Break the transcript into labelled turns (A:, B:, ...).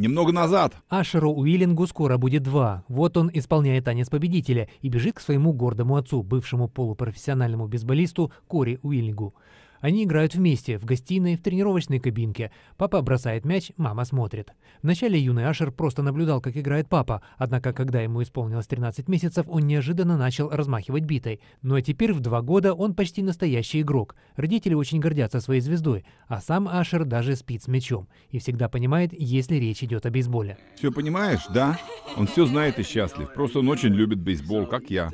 A: Немного назад. Ашеру Уиллингу скоро будет два. Вот он исполняет танец победителя и бежит к своему гордому отцу, бывшему полупрофессиональному бейсболисту Кори Уиллингу. Они играют вместе, в гостиной, в тренировочной кабинке. Папа бросает мяч, мама смотрит. Вначале юный Ашер просто наблюдал, как играет папа, однако когда ему исполнилось 13 месяцев, он неожиданно начал размахивать битой. Но ну, а теперь в два года он почти настоящий игрок. Родители очень гордятся своей звездой, а сам Ашер даже спит с мячом. И всегда понимает, если речь идет о бейсболе.
B: Все понимаешь, да? Он все знает и счастлив. Просто он очень любит бейсбол,
C: как я.